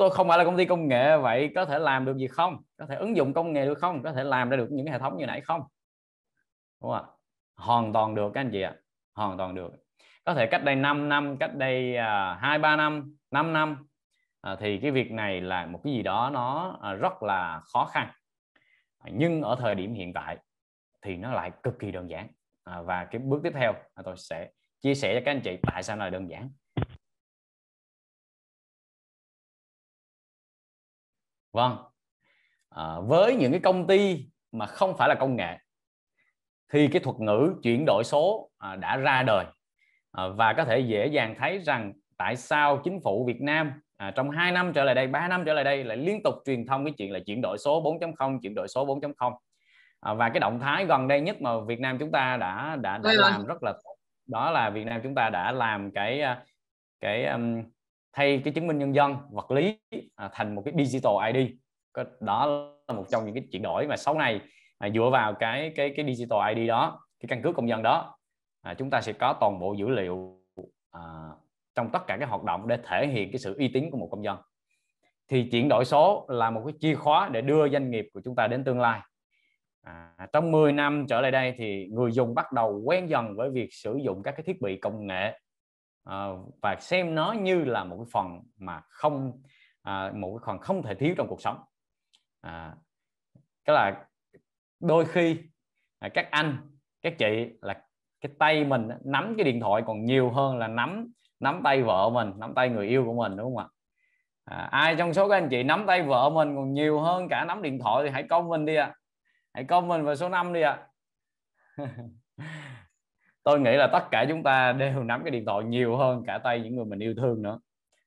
tôi không phải là công ty công nghệ vậy có thể làm được gì không có thể ứng dụng công nghệ được không có thể làm ra được những hệ thống như nãy không đúng không ạ hoàn toàn được các anh chị ạ hoàn toàn được có thể cách đây 5 năm cách đây à, hai ba năm 5 năm à, thì cái việc này là một cái gì đó nó à, rất là khó khăn nhưng ở thời điểm hiện tại thì nó lại cực kỳ đơn giản và cái bước tiếp theo tôi sẽ chia sẻ cho các anh chị tại sao nó là đơn giản vâng à, với những cái công ty mà không phải là công nghệ thì cái thuật ngữ chuyển đổi số à, đã ra đời à, và có thể dễ dàng thấy rằng tại sao chính phủ Việt Nam à, trong 2 năm trở lại đây 3 năm trở lại đây lại liên tục truyền thông cái chuyện là chuyển đổi số 4.0 chuyển đổi số 4.0 à, và cái động thái gần đây nhất mà Việt Nam chúng ta đã đã, đã vâng làm rất là tốt đó là Việt Nam chúng ta đã làm cái à, cái um, thay cái chứng minh nhân dân vật lý à, thành một cái digital ID đó là một trong những cái chuyển đổi mà sau này à, dựa vào cái cái cái digital ID đó cái căn cước công dân đó à, chúng ta sẽ có toàn bộ dữ liệu à, trong tất cả các hoạt động để thể hiện cái sự uy tín của một công dân thì chuyển đổi số là một cái chìa khóa để đưa doanh nghiệp của chúng ta đến tương lai à, trong 10 năm trở lại đây thì người dùng bắt đầu quen dần với việc sử dụng các cái thiết bị công nghệ Ờ, và xem nó như là một cái phần mà không à, một cái phần không thể thiếu trong cuộc sống à, cái là đôi khi các anh các chị là cái tay mình nắm cái điện thoại còn nhiều hơn là nắm nắm tay vợ mình nắm tay người yêu của mình đúng không ạ à, ai trong số các anh chị nắm tay vợ mình còn nhiều hơn cả nắm điện thoại thì hãy công mình đi ạ à. hãy công mình vào số 5 đi ạ à. tôi nghĩ là tất cả chúng ta đều nắm cái điện thoại nhiều hơn cả tay những người mình yêu thương nữa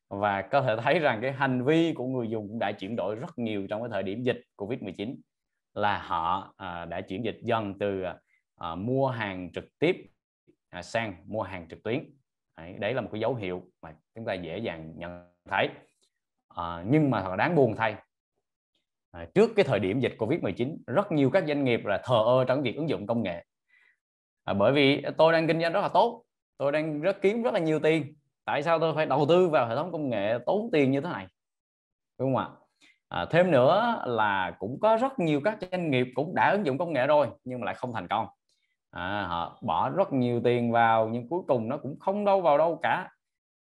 và có thể thấy rằng cái hành vi của người dùng cũng đã chuyển đổi rất nhiều trong cái thời điểm dịch Covid-19 là họ à, đã chuyển dịch dần từ à, à, mua hàng trực tiếp à, sang mua hàng trực tuyến đấy, đấy là một cái dấu hiệu mà chúng ta dễ dàng nhận thấy à, nhưng mà thật đáng buồn thay à, trước cái thời điểm dịch Covid-19 rất nhiều các doanh nghiệp là thờ ơ trong việc ứng dụng công nghệ à, bởi vì tôi đang kinh doanh rất là tốt tôi đang rất kiếm rất là nhiều tiền tại sao tôi phải đầu tư vào hệ thống công nghệ tốn tiền như thế này đúng không ạ à, thêm nữa là cũng có rất nhiều các doanh nghiệp cũng đã ứng dụng công nghệ rồi nhưng mà lại không thành công à, họ bỏ rất nhiều tiền vào nhưng cuối cùng nó cũng không đâu vào đâu cả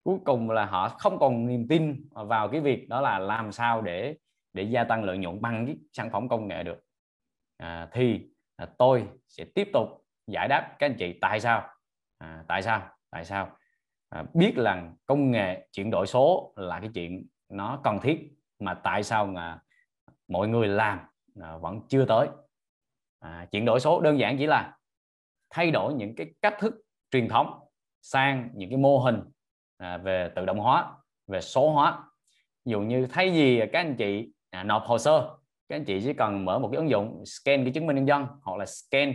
cuối cùng là họ không còn niềm tin vào cái việc đó là làm sao để để gia tăng lợi nhuận bằng cái sản phẩm công nghệ được à, thì à, tôi sẽ tiếp tục giải đáp các anh chị tại sao à, tại sao tại sao à, biết là công nghệ chuyển đổi số là cái chuyện nó cần thiết mà tại sao mà mọi người làm à, vẫn chưa tới à, chuyển đổi số đơn giản chỉ là thay đổi những cái cách thức truyền thống sang những cái mô hình à, về tự động hóa về số hóa ví dụ như thay vì các anh chị à, nộp hồ sơ các anh chị chỉ cần mở một cái ứng dụng scan cái chứng minh nhân dân hoặc là scan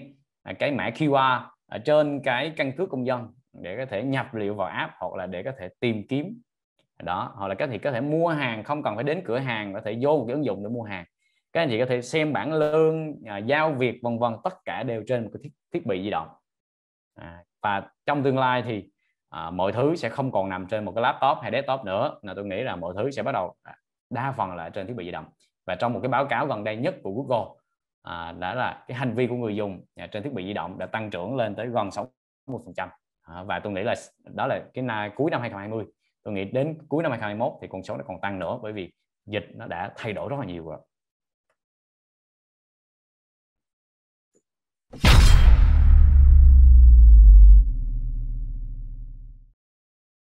À, cái mã QR ở trên cái căn cước công dân để có thể nhập liệu vào app hoặc là để có thể tìm kiếm đó hoặc là các anh chị có thể mua hàng không cần phải đến cửa hàng có thể vô một cái ứng dụng để mua hàng các anh chị có thể xem bảng lương à, giao việc vân vân tất cả đều trên một cái thiết, thiết bị di động à, và trong tương lai thì à, mọi thứ sẽ không còn nằm trên một cái laptop hay desktop nữa là tôi nghĩ là mọi thứ sẽ bắt đầu à, đa phần là trên thiết bị di động và trong một cái báo cáo gần đây nhất của Google à, đã là cái hành vi của người dùng à, trên thiết bị di động đã tăng trưởng lên tới gần 60% à, và tôi nghĩ là đó là cái na, cuối năm 2020 tôi nghĩ đến cuối năm 2021 thì con số nó còn tăng nữa bởi vì dịch nó đã thay đổi rất là nhiều rồi